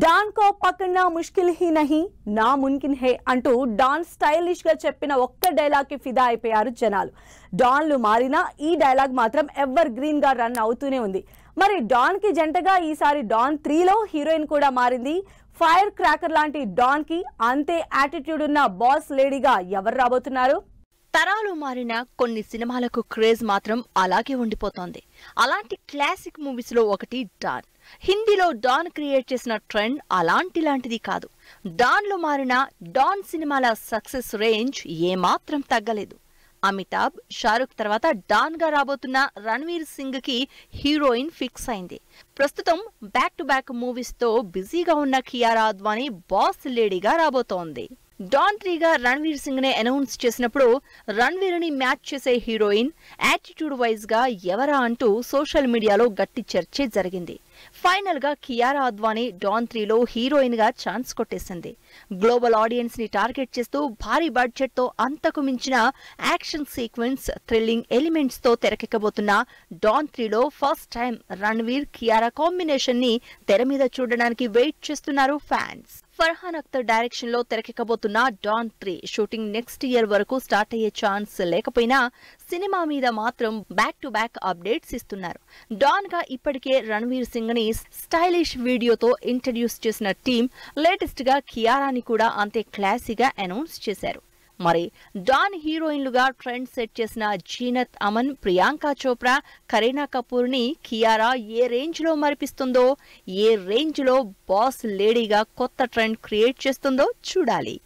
don కో పక్కన ముష్కిల్ he నహి నా మున్కిన్ హే అంటూ డాన్ స్టైలిష్ గా చెప్పిన ఒక్క డైలాగ్ కి ఫిదా అయిపోయారు జనాలు డాన్లు మారినా ఈ డైలాగ్ మాత్రం ఎవర్ గ్రీన్ గా రన్ అవుతూనే ఉంది మరి డాన్ కి జంటగా ఈసారి డాన్ త్రీలో హీరోయిన్ కూడా మారింది ఫైర్ క్రాకర్ లాంటి డాన్ కి అంతే యాటిట్యూడ్ ఉన్న బాస్ లేడీగా ఎవరు రాబోతున్నారు తరాలు మారిన కొన్ని సినిమాలకు క్రేజ్ మాత్రం అలాగే ఉండిపోతోంది అలాంటి క్లాసిక్ మూవీస్ లో ఒకటి డాన్ హిందీలో డాన్ క్రియేట్ చేసిన ట్రెండ్ అలాంటిలాంటిది కాదు డాన్లు మారిన డాన్ సినిమాల సక్సెస్ రేంజ్ ఏమాత్రం తగ్గలేదు అమితాబ్ షారుఖ్ తర్వాత డాన్ గా రాబోతున్న రణవీర్ సింగ్ కి హీరోయిన్ ఫిక్స్ అయింది ప్రస్తుతం బ్యాక్ టు బ్యాక్ మూవీస్ తో బిజీగా ఉన్న కియారా అద్వానీ బాస్ లేడీగా రాబోతోంది డాన్ త్రీగా రణ్వీర్ సింగ్ నే అనౌన్స్ చేసినప్పుడు రణ్వీర్ ని మ్యాచ్ చేసే హీరోయిన్ యాటిట్యూడ్ వైజ్ గా ఎవరా అంటూ సోషల్ మీడియాలో గట్టి చర్చ జరిగింది ఫైనల్ గా కియారా అద్వానీ డాన్ త్రీలో హీరోయిన్ గా ఛాన్స్ కొట్టేసింది గ్లోబల్ ఆడియన్స్ ని టార్గెట్ చేస్తూ భారీ బడ్జెట్ తో అంతకు మించిన యాక్షన్ సీక్వెన్స్ థ్రిల్లింగ్ ఎలిమెంట్స్ తో తెరకెక్కబోతున్న డాన్ త్రీలో first time Ranveer Kiara combination ని తెర మీద చూడడానికి వెయిట్ చేస్తున్నారు ఫ్యాన్స్ ఫర్హాన్ అఖ్తర్ డైరెక్షన్ లో తెరకెక్కబోతున్న Don three shooting next year వరకు స్టార్ట్ అయ్యే ఛాన్స్ లేకపోయినా సినిమా మీద మాత్రం బ్యాక్ టు బ్యాక్ అప్డేట్స్ ఇస్తున్నారు డాన్ గా ఇప్పటికే రణ్వీర్ సింగ్ ని స్టైలిష్ వీడియోతో ఇంట్రడ్యూస్ చేసిన టీం లేటెస్ట్ గా కియారాని కూడా అంతే క్లాసీగా అనౌన్స్ చేశారు మరి డాన్ హీరోయిన్లుగా ట్రెండ్ సెట్ చేసిన జీనత్ అమన్ ప్రియాంక చోప్రా కరీనా కపూర్ని కియారా ఏ రేంజ్లో మరిపిస్తుందో ఏ రేంజ్లో బాస్ లేడీగా కొత్త ట్రెండ్ క్రియేట్ చేస్తుందో చూడాలి